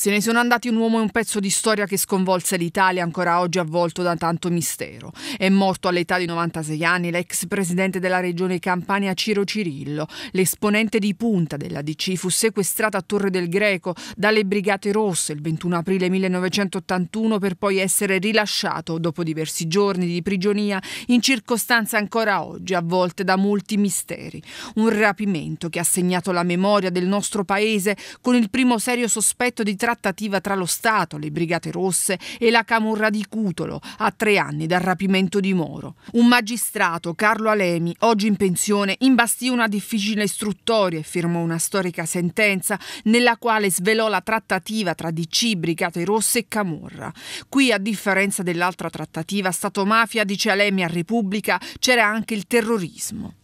Se ne sono andati un uomo e un pezzo di storia che sconvolse l'Italia ancora oggi avvolto da tanto mistero. È morto all'età di 96 anni l'ex presidente della regione Campania Ciro Cirillo. L'esponente di punta della DC fu sequestrato a Torre del Greco dalle Brigate Rosse il 21 aprile 1981 per poi essere rilasciato dopo diversi giorni di prigionia in circostanze ancora oggi avvolte da molti misteri. Un rapimento che ha segnato la memoria del nostro paese con il primo serio sospetto di traffico trattativa tra lo Stato, le Brigate Rosse e la Camorra di Cutolo, a tre anni dal rapimento di Moro. Un magistrato, Carlo Alemi, oggi in pensione, imbastì una difficile istruttoria e firmò una storica sentenza nella quale svelò la trattativa tra DC, Brigate Rosse e Camorra. Qui, a differenza dell'altra trattativa Stato-Mafia, dice Alemi a Repubblica, c'era anche il terrorismo.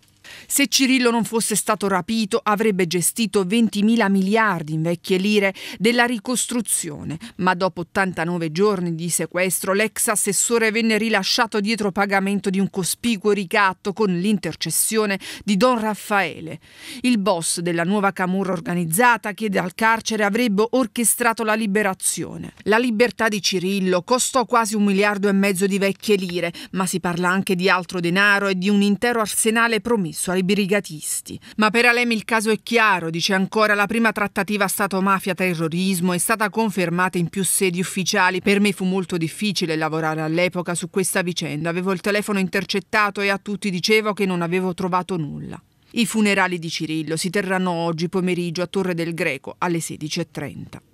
Se Cirillo non fosse stato rapito, avrebbe gestito 20.000 miliardi in vecchie lire della ricostruzione, ma dopo 89 giorni di sequestro l'ex assessore venne rilasciato dietro pagamento di un cospicuo ricatto con l'intercessione di Don Raffaele. Il boss della nuova camorra organizzata che dal carcere avrebbe orchestrato la liberazione. La libertà di Cirillo costò quasi un miliardo e mezzo di vecchie lire, ma si parla anche di altro denaro e di un intero arsenale promesso compromesso ai brigatisti. Ma per Alemi il caso è chiaro, dice ancora, la prima trattativa Stato-mafia-terrorismo è stata confermata in più sedi ufficiali. Per me fu molto difficile lavorare all'epoca su questa vicenda, avevo il telefono intercettato e a tutti dicevo che non avevo trovato nulla. I funerali di Cirillo si terranno oggi pomeriggio a Torre del Greco alle 16.30.